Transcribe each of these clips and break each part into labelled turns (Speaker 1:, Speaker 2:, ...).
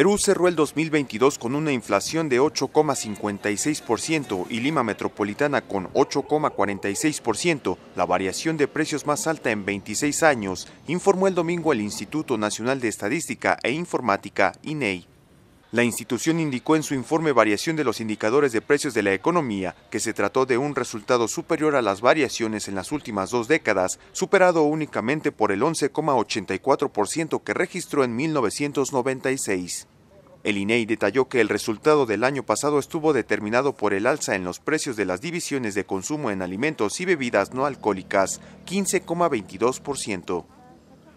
Speaker 1: Perú cerró el 2022 con una inflación de 8,56% y Lima Metropolitana con 8,46%, la variación de precios más alta en 26 años, informó el domingo el Instituto Nacional de Estadística e Informática, INEI. La institución indicó en su informe variación de los indicadores de precios de la economía que se trató de un resultado superior a las variaciones en las últimas dos décadas, superado únicamente por el 11,84% que registró en 1996. El INEI e detalló que el resultado del año pasado estuvo determinado por el alza en los precios de las divisiones de consumo en alimentos y bebidas no alcohólicas, 15,22%.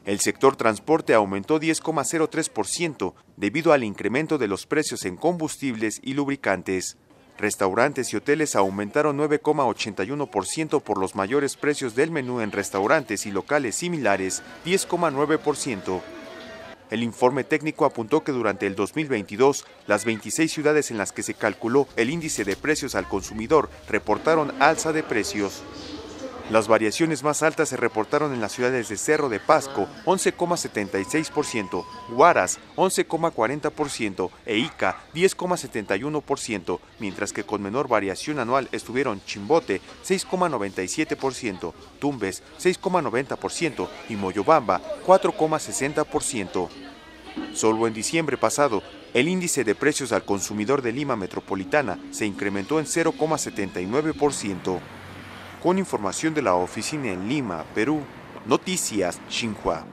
Speaker 1: El sector transporte aumentó 10,03% debido al incremento de los precios en combustibles y lubricantes. Restaurantes y hoteles aumentaron 9,81% por los mayores precios del menú en restaurantes y locales similares, 10,9%. El informe técnico apuntó que durante el 2022, las 26 ciudades en las que se calculó el índice de precios al consumidor reportaron alza de precios. Las variaciones más altas se reportaron en las ciudades de Cerro de Pasco, 11,76%, Huaraz, 11,40% e Ica, 10,71%, mientras que con menor variación anual estuvieron Chimbote, 6,97%, Tumbes, 6,90% y Moyobamba, 4,60%. Solo en diciembre pasado, el índice de precios al consumidor de Lima Metropolitana se incrementó en 0,79% con información de la oficina en Lima, Perú. Noticias Xinhua.